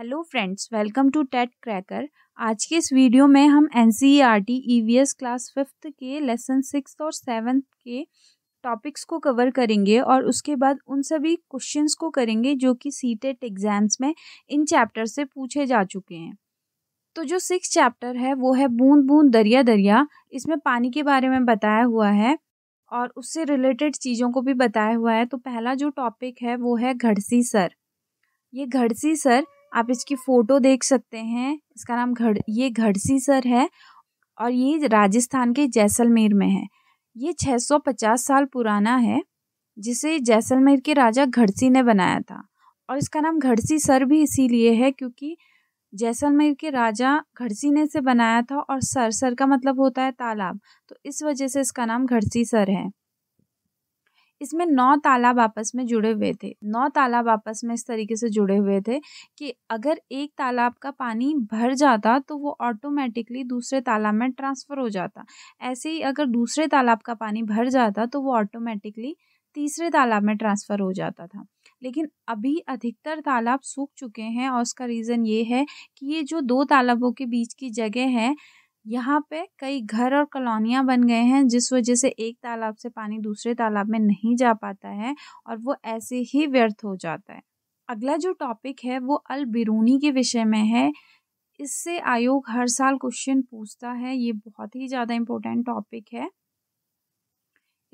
hello friends welcome to TET cracker आज के इस वीडियो में हम N C R T E V S class fifth के लेसन सिक्स और सेवन्थ के टॉपिक्स को कवर करेंगे और उसके बाद उन सभी क्वेश्चंस को करेंगे जो कि सी टेट एग्ज़ाम्स में इन चैप्टर से पूछे जा चुके हैं तो जो सिक्स चैप्टर है वो है बूंद बूंद दरिया दरिया इसमें पानी के बारे में बताया हुआ है और उससे रिलेटेड चीज़ों को भी बताया हुआ है तो पहला जो टॉपिक है वो है घड़सी सर ये घड़सी सर आप इसकी फ़ोटो देख सकते हैं इसका नाम घड़ ये घड़सी सर है और ये राजस्थान के जैसलमेर में है ये 650 साल पुराना है जिसे जैसलमेर के राजा घड़सी ने बनाया था और इसका नाम घड़सी सर भी इसीलिए है क्योंकि जैसलमेर के राजा घड़सी ने इसे बनाया था और सर सर का मतलब होता है तालाब तो इस वजह से इसका नाम घड़सी सर है इसमें नौ तालाब आपस में जुड़े हुए थे नौ तालाब आपस में इस तरीके से जुड़े हुए थे कि अगर एक तालाब का पानी भर जाता तो वो ऑटोमेटिकली दूसरे तालाब में ट्रांसफ़र हो जाता ऐसे ही अगर दूसरे तालाब का पानी भर जाता तो वो ऑटोमेटिकली तीसरे तालाब में ट्रांसफ़र हो जाता था लेकिन अभी अधिकतर तालाब सूख चुके हैं और उसका रीज़न ये है कि ये जो दो तालाबों के बीच की जगह है यहाँ पे कई घर और कॉलोनियाँ बन गए हैं जिस वजह से एक तालाब से पानी दूसरे तालाब में नहीं जा पाता है और वो ऐसे ही व्यर्थ हो जाता है अगला जो टॉपिक है वो अल बिरूनी के विषय में है इससे आयोग हर साल क्वेश्चन पूछता है ये बहुत ही ज़्यादा इम्पोर्टेंट टॉपिक है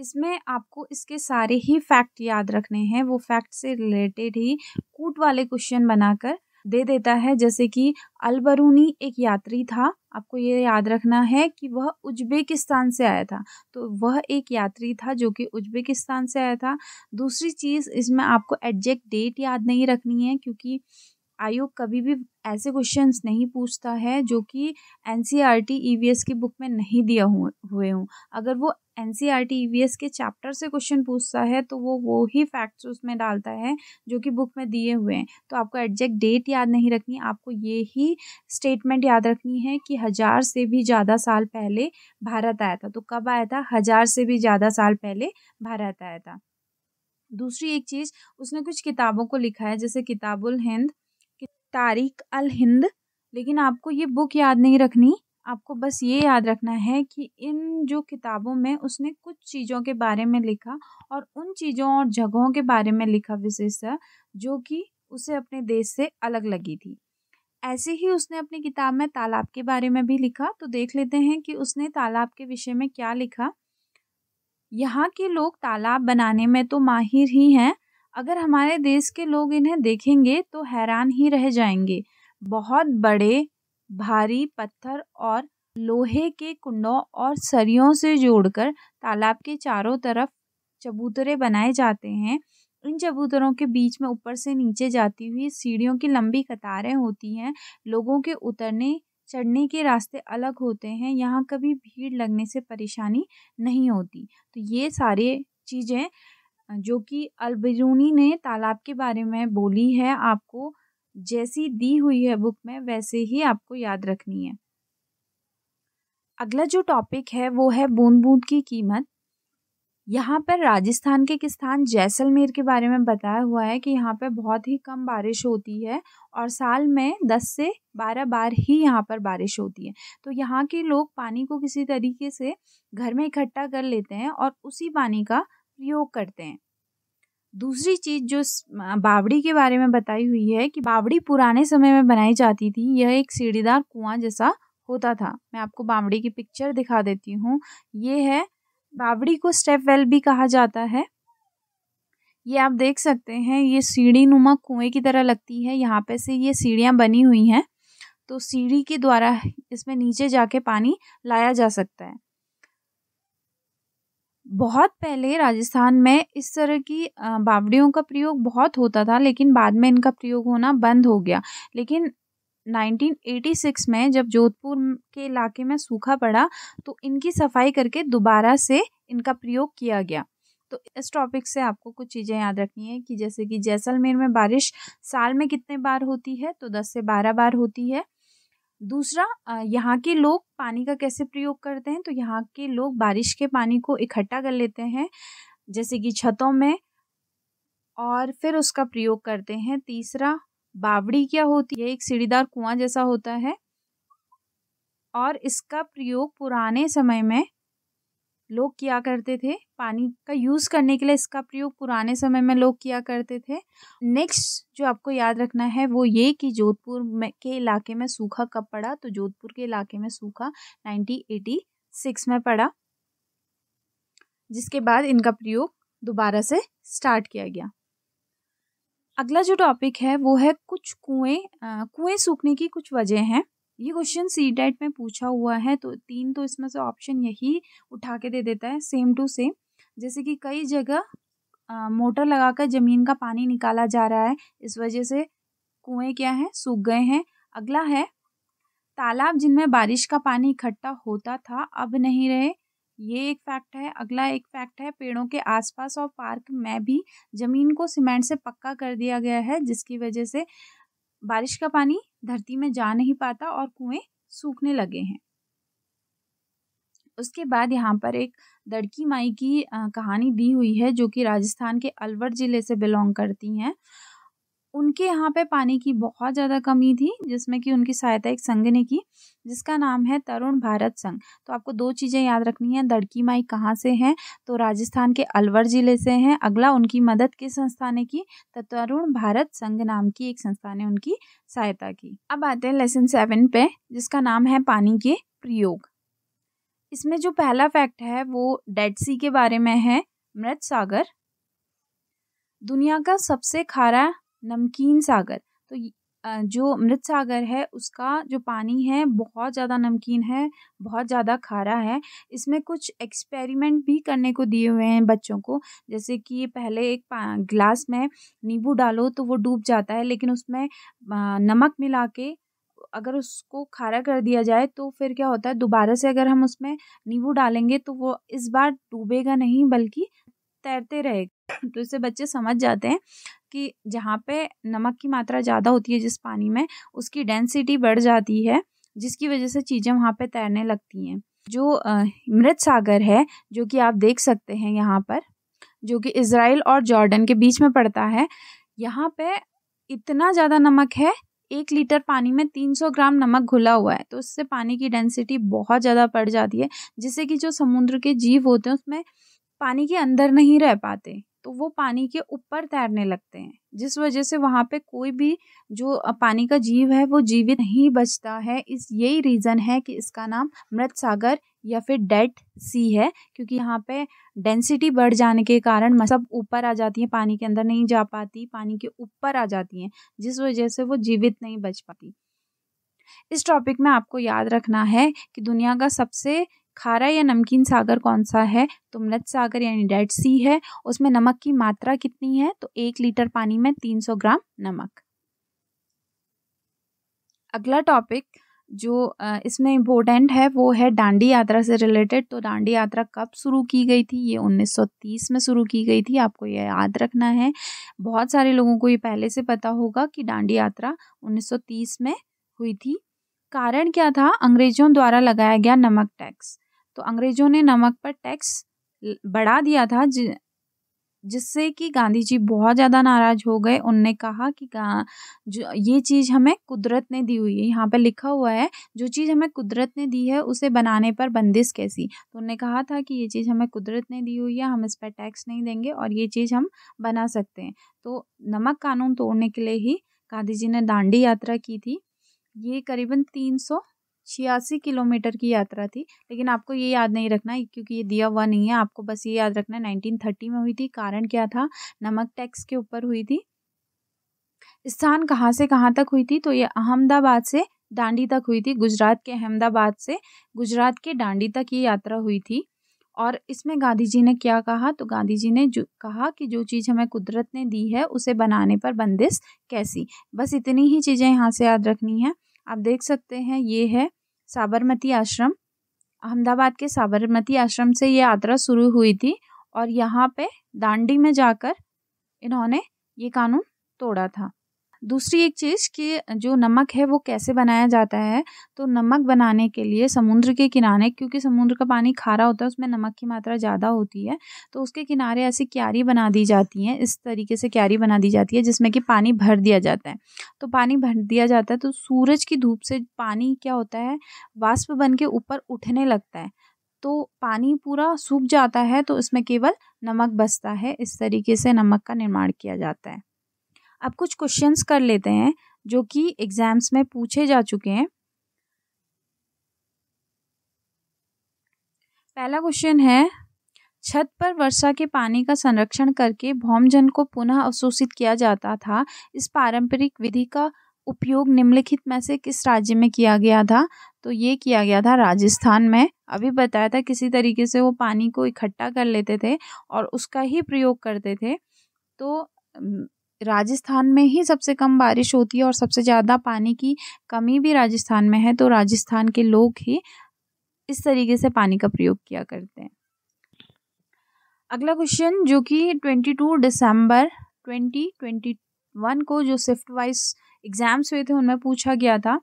इसमें आपको इसके सारे ही फैक्ट याद रखने हैं वो फैक्ट से रिलेटेड ही कूट वाले क्वेश्चन बनाकर दे देता है जैसे कि अलबरूनी एक यात्री था आपको ये याद रखना है कि वह उज्बेकिस्तान से आया था तो वह एक यात्री था जो कि उज्बेकिस्तान से आया था दूसरी चीज़ इसमें आपको एग्जैक्ट डेट याद नहीं रखनी है क्योंकि आयोग कभी भी ऐसे क्वेश्चंस नहीं पूछता है जो कि N C R T E V S की बुक में नहीं दिया हुए हूँ अगर वो N C R T E V S के चैप्टर से क्वेश्चन पूछता है तो वो वो ही फैक्ट्स उसमें डालता है जो कि बुक में दिए हुए हैं तो आपको एग्जैक्ट डेट याद नहीं रखनी आपको ये ही स्टेटमेंट याद रखनी है कि हज़ार से भी ज़्यादा साल पहले भारत आया था तो कब आया था हज़ार से भी ज़्यादा साल पहले भारत आया था दूसरी एक चीज़ उसने कुछ किताबों को लिखा है जैसे किताबुल हिंद तारिक अल हिंद लेकिन आपको ये बुक याद नहीं रखनी आपको बस ये याद रखना है कि इन जो किताबों में उसने कुछ चीज़ों के बारे में लिखा और उन चीज़ों और जगहों के बारे में लिखा विशेषतः जो कि उसे अपने देश से अलग लगी थी ऐसे ही उसने अपनी किताब में तालाब के बारे में भी लिखा तो देख लेते हैं कि उसने तालाब के विषय में क्या लिखा यहाँ के लोग तालाब बनाने में तो माहिर ही हैं अगर हमारे देश के लोग इन्हें देखेंगे तो हैरान ही रह जाएंगे बहुत बड़े भारी पत्थर और लोहे के कुंडों और सरियों से जोड़कर तालाब के चारों तरफ चबूतरे बनाए जाते हैं इन चबूतरों के बीच में ऊपर से नीचे जाती हुई सीढ़ियों की लंबी कतारें होती हैं लोगों के उतरने चढ़ने के रास्ते अलग होते हैं यहाँ कभी भीड़ लगने से परेशानी नहीं होती तो ये सारे चीज़ें जो कि अलबरूनी ने तालाब के बारे में बोली है आपको जैसी दी हुई है बुक में वैसे ही आपको याद रखनी है अगला जो टॉपिक है वो है बूंद बूंद की कीमत यहाँ पर राजस्थान के किसान जैसलमेर के बारे में बताया हुआ है कि यहाँ पर बहुत ही कम बारिश होती है और साल में दस से बारह बार ही यहाँ पर बारिश होती है तो यहाँ के लोग पानी को किसी तरीके से घर में इकट्ठा कर लेते हैं और उसी पानी का प्रयोग करते हैं दूसरी चीज जो बावड़ी के बारे में बताई हुई है कि बावड़ी पुराने समय में बनाई जाती थी यह एक सीढ़ीदार कुआं जैसा होता था मैं आपको बावड़ी की पिक्चर दिखा देती हूँ ये है बावड़ी को स्टेप वेल भी कहा जाता है ये आप देख सकते हैं ये सीढ़ी नुमा कुएँ की तरह लगती है यहाँ पे से ये सीढ़ियाँ बनी हुई हैं तो सीढ़ी के द्वारा इसमें नीचे जाके पानी लाया जा सकता है बहुत पहले राजस्थान में इस तरह की बावड़ियों का प्रयोग बहुत होता था लेकिन बाद में इनका प्रयोग होना बंद हो गया लेकिन 1986 में जब जोधपुर के इलाके में सूखा पड़ा तो इनकी सफाई करके दोबारा से इनका प्रयोग किया गया तो इस टॉपिक से आपको कुछ चीज़ें याद रखनी है कि जैसे कि जैसलमेर में बारिश साल में कितने बार होती है तो 10 से 12 बार होती है दूसरा यहाँ के लोग पानी का कैसे प्रयोग करते हैं तो यहाँ के लोग बारिश के पानी को इकट्ठा कर लेते हैं जैसे कि छतों में और फिर उसका प्रयोग करते हैं तीसरा बावड़ी क्या होती है एक सीढ़ीदार कुआं जैसा होता है और इसका प्रयोग पुराने समय में लोग किया करते थे पानी का यूज़ करने के लिए इसका प्रयोग पुराने समय में लोग किया करते थे नेक्स्ट जो आपको याद रखना है वो ये कि जोधपुर में के इलाके में सूखा कब पड़ा तो जोधपुर के इलाके में सूखा 1986 में पड़ा जिसके बाद इनका प्रयोग दोबारा से स्टार्ट किया गया अगला जो टॉपिक है वो है कुछ कुएं कुएं सूखने की कुछ वजह हैं ये क्वेश्चन सी डेट में पूछा हुआ है तो तीन तो इसमें से ऑप्शन यही उठा के दे देता है सेम टू सेम जैसे कि कई जगह आ, मोटर लगाकर ज़मीन का पानी निकाला जा रहा है इस वजह से कुएं क्या हैं सूख गए हैं अगला है तालाब जिनमें बारिश का पानी इकट्ठा होता था अब नहीं रहे ये एक फैक्ट है अगला एक फैक्ट है पेड़ों के आसपास और पार्क में भी ज़मीन को सीमेंट से पक्का कर दिया गया है जिसकी वजह से बारिश का पानी धरती में जा नहीं पाता और कुएं सूखने लगे हैं उसके बाद यहाँ पर एक दड़की माई की कहानी दी हुई है जो कि राजस्थान के अलवर ज़िले से बिलोंग करती हैं उनके यहाँ पे पानी की बहुत ज़्यादा कमी थी जिसमें कि उनकी सहायता एक संघ ने की जिसका नाम है तरुण भारत संघ तो आपको दो चीज़ें याद रखनी है दड़की माई कहाँ से हैं तो राजस्थान के अलवर ज़िले से हैं अगला उनकी मदद किस संस्था ने की तो तरुण भारत संघ नाम की एक संस्था ने उनकी सहायता की अब आते हैं लेसन सेवन पे जिसका नाम है पानी के प्रयोग इसमें जो पहला फैक्ट है वो डेड सी के बारे में है मृत सागर दुनिया का सबसे खारा नमकीन सागर तो जो मृत सागर है उसका जो पानी है बहुत ज़्यादा नमकीन है बहुत ज़्यादा खारा है इसमें कुछ एक्सपेरिमेंट भी करने को दिए हुए हैं बच्चों को जैसे कि पहले एक गिलास में नींबू डालो तो वो डूब जाता है लेकिन उसमें नमक मिला के अगर उसको खारा कर दिया जाए तो फिर क्या होता है दोबारा से अगर हम उसमें नींबू डालेंगे तो वो इस बार डूबेगा नहीं बल्कि तैरते रहेगा तो इससे बच्चे समझ जाते हैं कि जहाँ पे नमक की मात्रा ज़्यादा होती है जिस पानी में उसकी डेंसिटी बढ़ जाती है जिसकी वजह से चीज़ें वहाँ पे तैरने लगती हैं जो मृत सागर है जो कि आप देख सकते हैं यहाँ पर जो कि इसराइल और जॉर्डन के बीच में पड़ता है यहाँ पे इतना ज़्यादा नमक है एक लीटर पानी में 300 ग्राम नमक घुला हुआ है तो उससे पानी की डेंसिटी बहुत ज़्यादा बढ़ जाती है जिससे कि जो समुद्र के जीव होते हैं उसमें पानी के अंदर नहीं रह पाते तो वो पानी के ऊपर तैरने लगते हैं जिस वजह से वहाँ पे कोई भी जो पानी का जीव है वो जीवित नहीं बचता है इस यही रीज़न है कि इसका नाम मृत सागर या फिर डेड सी है क्योंकि यहाँ पे डेंसिटी बढ़ जाने के कारण सब ऊपर आ जाती हैं पानी के अंदर नहीं जा पाती पानी के ऊपर आ जाती हैं जिस वजह से वो जीवित नहीं बच पाती इस टॉपिक में आपको याद रखना है कि दुनिया का सबसे खारा या नमकीन सागर कौन सा है तो मृत सागर यानी डेड सी है उसमें नमक की मात्रा कितनी है तो एक लीटर पानी में तीन सौ ग्राम नमक अगला टॉपिक जो इसमें इम्पोर्टेंट है वो है डांडी यात्रा से रिलेटेड तो डांडी यात्रा कब शुरू की गई थी ये 1930 में शुरू की गई थी आपको ये याद रखना है बहुत सारे लोगों को ये पहले से पता होगा कि डांडी यात्रा 1930 में हुई थी कारण क्या था अंग्रेजों द्वारा लगाया गया नमक टैक्स तो अंग्रेजों ने नमक पर टैक्स बढ़ा दिया था जि, जिससे कि गांधी जी बहुत ज़्यादा नाराज हो गए उनने कहा कि जो ये चीज़ हमें कुदरत ने दी हुई है यहाँ पर लिखा हुआ है जो चीज़ हमें कुदरत ने दी है उसे बनाने पर बंदिश कैसी तो उनने कहा था कि ये चीज़ हमें कुदरत ने दी हुई है हम इस पर टैक्स नहीं देंगे और ये चीज़ हम बना सकते हैं तो नमक कानून तोड़ने के लिए ही गांधी जी ने दांडी यात्रा की थी ये करीबन तीन सौ छियासी किलोमीटर की यात्रा थी लेकिन आपको ये याद नहीं रखना है क्योंकि ये दिया हुआ नहीं है आपको बस ये याद रखना है नाइनटीन थर्टी में हुई थी कारण क्या था नमक टैक्स के ऊपर हुई थी स्थान कहाँ से कहाँ तक हुई थी तो ये अहमदाबाद से डांडी तक हुई थी गुजरात के अहमदाबाद से गुजरात के डांडी तक ये यात्रा हुई थी और इसमें गांधी जी ने क्या कहा तो गांधी जी ने जो कहा कि जो चीज़ हमें कुदरत ने दी है उसे बनाने पर बंदिश कैसी बस इतनी ही चीज़ें यहाँ से याद रखनी है आप देख सकते हैं ये है साबरमती आश्रम अहमदाबाद के साबरमती आश्रम से ये यात्रा शुरू हुई थी और यहाँ पे दांडी में जाकर इन्होंने ये कानून तोड़ा था दूसरी एक चीज़ कि जो नमक है वो कैसे बनाया जाता है तो नमक बनाने के लिए समुद्र के किनारे क्योंकि समुद्र का पानी खारा होता है उसमें नमक की मात्रा ज़्यादा होती है तो उसके किनारे ऐसी क्यारी बना दी जाती हैं इस तरीके से क्यारी बना दी जाती है जिसमें कि पानी भर दिया जाता है तो पानी भर दिया जाता है तो सूरज की धूप से पानी क्या होता है वाष्प बन के ऊपर उठने लगता है तो पानी पूरा सूख जाता है तो इसमें केवल नमक बचता है इस तरीके से नमक का निर्माण किया जाता है अब कुछ क्वेश्चंस कर लेते हैं जो कि एग्ज़ाम्स में पूछे जा चुके हैं पहला क्वेश्चन है छत पर वर्षा के पानी का संरक्षण करके भौमजन को पुनः अवशोषित किया जाता था इस पारंपरिक विधि का उपयोग निम्नलिखित में से किस राज्य में किया गया था तो ये किया गया था राजस्थान में अभी बताया था किसी तरीके से वो पानी को इकट्ठा कर लेते थे और उसका ही प्रयोग करते थे तो राजस्थान में ही सबसे कम बारिश होती है और सबसे ज़्यादा पानी की कमी भी राजस्थान में है तो राजस्थान के लोग ही इस तरीके से पानी का प्रयोग किया करते हैं अगला क्वेश्चन जो कि 22 दिसंबर 2021 को जो शिफ्ट वाइज एग्ज़ाम्स हुए थे उनमें पूछा गया था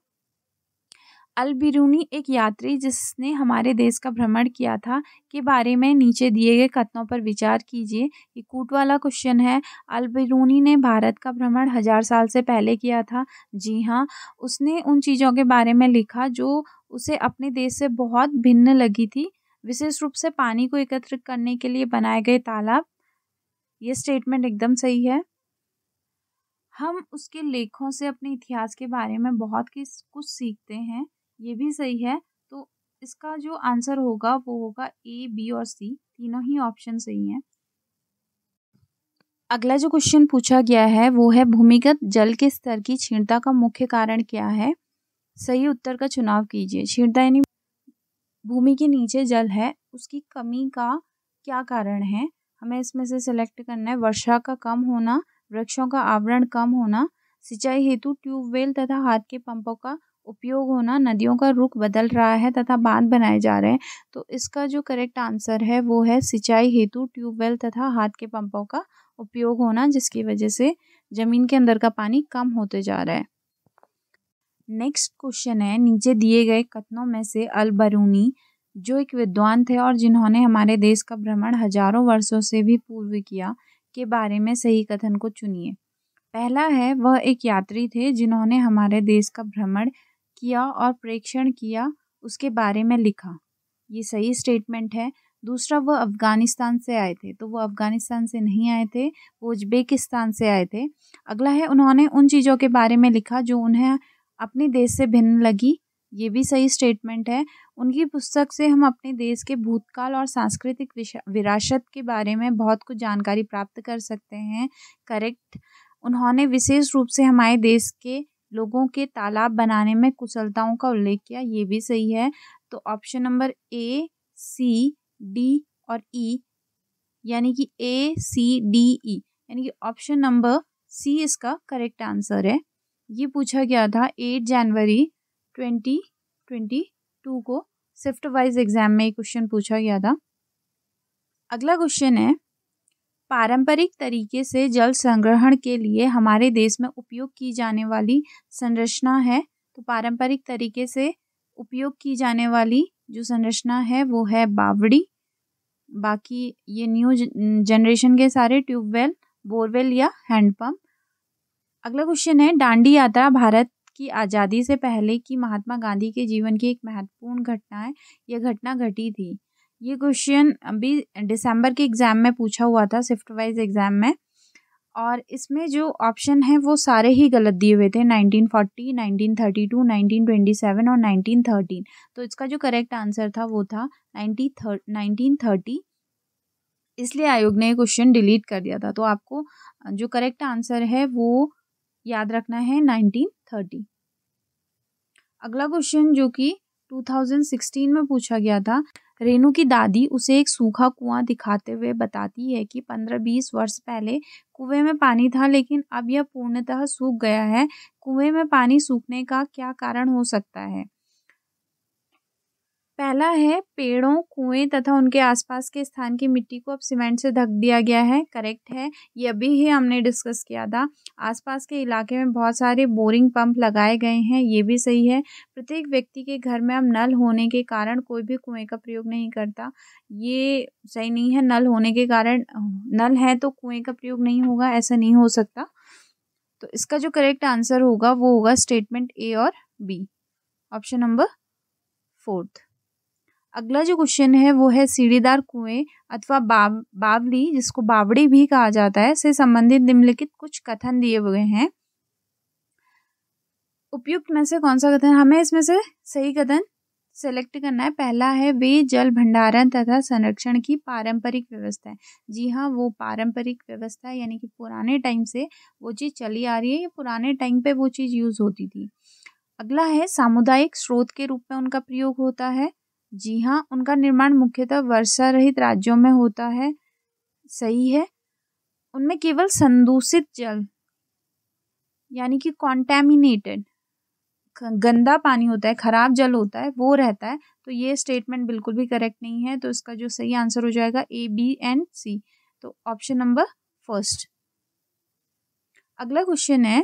अलबिरूनी एक यात्री जिसने हमारे देश का भ्रमण किया था के बारे में नीचे दिए गए कथनों पर विचार कीजिए ये कूट वाला क्वेश्चन है अलबिरूनी ने भारत का भ्रमण हज़ार साल से पहले किया था जी हाँ उसने उन चीज़ों के बारे में लिखा जो उसे अपने देश से बहुत भिन्न लगी थी विशेष रूप से पानी को एकत्र करने के लिए बनाए गए तालाब ये स्टेटमेंट एकदम सही है हम उसके लेखों से अपने इतिहास के बारे में बहुत कुछ सीखते हैं ये भी सही है तो इसका जो आंसर होगा वो होगा ए बी और सी तीनों ही ऑप्शन सही हैं अगला जो क्वेश्चन पूछा गया है वो है भूमिगत जल के स्तर की क्षीणता का मुख्य कारण क्या है सही उत्तर का चुनाव कीजिए क्षीणता यानी भूमि के नीचे जल है उसकी कमी का क्या कारण है हमें इसमें से सिलेक्ट करना है वर्षा का कम होना वृक्षों का आवरण कम होना सिंचाई हेतु ट्यूबवेल तथा हाथ के पंपों का उपयोग होना नदियों का रुख बदल रहा है तथा बांध बनाए जा रहे हैं तो इसका जो करेक्ट आंसर है वो है सिंचाई हेतु ट्यूबवेल तथा हाथ के पंपों का उपयोग होना जिसकी वजह से ज़मीन के अंदर का पानी कम होते जा रहा है नेक्स्ट क्वेश्चन है नीचे दिए गए कथनों में से अल बरूनी जो एक विद्वान थे और जिन्होंने हमारे देश का भ्रमण हजारों वर्षों से भी पूर्व किया के बारे में सही कथन को चुनिए पहला है वह एक यात्री थे जिन्होंने हमारे देश का भ्रमण किया और प्रेक्षण किया उसके बारे में लिखा ये सही स्टेटमेंट है दूसरा वो अफ़गानिस्तान से आए थे तो वो अफ़गानिस्तान से नहीं आए थे वो उज्बेकिस्तान से आए थे अगला है उन्होंने उन चीज़ों के बारे में लिखा जो उन्हें अपने देश से भिन्न लगी ये भी सही स्टेटमेंट है उनकी पुस्तक से हम अपने देश के भूतकाल और सांस्कृतिक विरासत के बारे में बहुत कुछ जानकारी प्राप्त कर सकते हैं करेक्ट उन्होंने विशेष रूप से हमारे देश के लोगों के तालाब बनाने में कुशलताओं का उल्लेख किया ये भी सही है तो option number A C D और ई e, यानी कि ए सी डी ई यानी कि ऑप्शन नंबर सी इसका करेक्ट आंसर है ये पूछा गया था एट जनवरी ट्वेंटी ट्वेंटी टू को शिफ्ट वाइज एग्जाम में ये क्वेश्चन पूछा गया था अगला क्वेश्चन है पारंपरिक तरीके से जल संग्रहण के लिए हमारे देश में उपयोग की जाने वाली संरचना है तो पारंपरिक तरीके से उपयोग की जाने वाली जो संरचना है वो है बावड़ी बाकी ये न्यू जनरेशन के सारे ट्यूबवेल बोरवेल या हैंडपम्प अगला क्वेश्चन है डांडी यात्रा भारत की आज़ादी से पहले की महात्मा गांधी के जीवन की एक महत्वपूर्ण घटना है यह घटना घटी थी ये क्वेश्चन अभी दिसंबर के एग्ज़ाम में पूछा हुआ था शिफ्ट वाइज एग्ज़ाम में और इसमें जो ऑप्शन है वो सारे ही गलत दिए हुए थे 1940, 1932, 1927 और 1913 तो इसका जो करेक्ट आंसर था वो था 90 1930 इसलिए आयोग ने क्वेश्चन डिलीट कर दिया था तो आपको जो करेक्ट आंसर है वो याद रखना है 1930 अगला क्वेश्चन जो कि 2016 में पूछा गया था रेनू की दादी उसे एक सूखा कुआं दिखाते हुए बताती है कि 15-20 वर्ष पहले कुएं में पानी था लेकिन अब यह पूर्णतः सूख गया है कुएं में पानी सूखने का क्या कारण हो सकता है पहला है पेड़ों कुएं तथा उनके आसपास के स्थान की मिट्टी को अब सीमेंट से ढक दिया गया है करेक्ट है ये अभी ही हमने डिस्कस किया था आसपास के इलाके में बहुत सारे बोरिंग पंप लगाए गए हैं ये भी सही है प्रत्येक व्यक्ति के घर में अब नल होने के कारण कोई भी कुएं का प्रयोग नहीं करता ये सही नहीं है नल होने के कारण नल है तो कुएँ का प्रयोग नहीं होगा ऐसा नहीं हो सकता तो इसका जो करेक्ट आंसर होगा वो होगा स्टेटमेंट ए और बी ऑप्शन नंबर फोर्थ अगला जो क्वेश्चन है वो है सीढ़ीदार कुएं अथवा बाव बावली जिसको बावड़ी भी कहा जाता है से संबंधित निम्नलिखित कुछ कथन दिए हुए हैं उपयुक्त में से कौन सा कथन हमें इसमें से सही कथन सेलेक्ट करना है पहला है वे जल भंडारण तथा संरक्षण की पारंपरिक व्यवस्था है जी हाँ वो पारंपरिक व्यवस्था है यानी कि पुराने टाइम से वो चीज़ चली आ रही है या पुराने टाइम पे वो चीज़ यूज़ होती थी अगला है सामुदायिक स्रोत के रूप में उनका प्रयोग होता है जी हाँ उनका निर्माण मुख्यतः वर्षा रहित राज्यों में होता है सही है उनमें केवल संदूषित जल यानी कि कॉन्टेमिनेटेड गंदा पानी होता है खराब जल होता है वो रहता है तो ये स्टेटमेंट बिल्कुल भी करेक्ट नहीं है तो इसका जो सही आंसर हो जाएगा ए बी एंड सी तो ऑप्शन नंबर फर्स्ट अगला क्वेश्चन है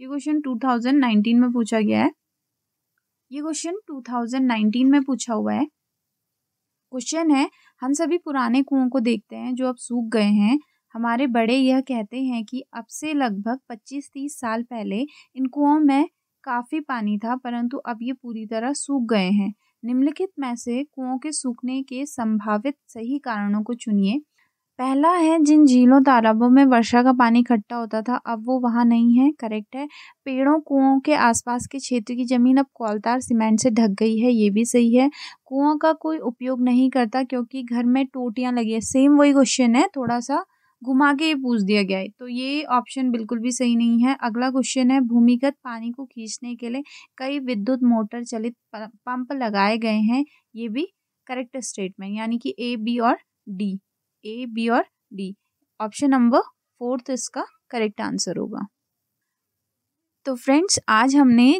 ये क्वेश्चन 2019 में पूछा गया है ये क्वेश्चन 2019 में पूछा हुआ है क्वेश्चन है हम सभी पुराने कुओं को देखते हैं जो अब सूख गए हैं हमारे बड़े यह कहते हैं कि अब से लगभग 25-30 साल पहले इन कुओं में काफ़ी पानी था परंतु अब ये पूरी तरह सूख गए हैं निम्नलिखित में से कुओं के सूखने के संभावित सही कारणों को चुनिए पहला है जिन झीलों तालाबों में वर्षा का पानी इकट्ठा होता था अब वो वहाँ नहीं है करेक्ट है पेड़ों कुओं के आसपास के क्षेत्र की ज़मीन अब कौलतार सीमेंट से ढक गई है ये भी सही है कुओं का कोई उपयोग नहीं करता क्योंकि घर में टोटियाँ लगी है सेम वही क्वेश्चन है थोड़ा सा घुमा के ये पूछ दिया गया है तो ये ऑप्शन बिल्कुल भी सही नहीं है अगला क्वेश्चन है भूमिगत पानी को खींचने के लिए कई विद्युत मोटर चलित पंप लगाए गए हैं ये भी करेक्ट स्टेटमेंट यानी कि ए बी और डी ए बी और डी ऑप्शन नंबर फोर्थ इसका करेक्ट आंसर होगा तो फ्रेंड्स आज हमने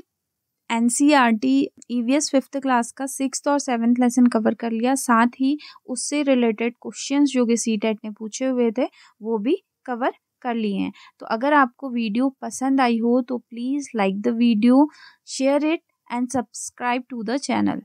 N C R T E V S fifth class का सिक्स और सेवन्थ लेसन कवर कर लिया साथ ही उससे रिलेटेड क्वेश्चंस जो कि सी टेट e ने पूछे हुए थे वो भी कवर कर लिए हैं तो अगर आपको वीडियो पसंद आई हो तो please like the video share it and subscribe to the channel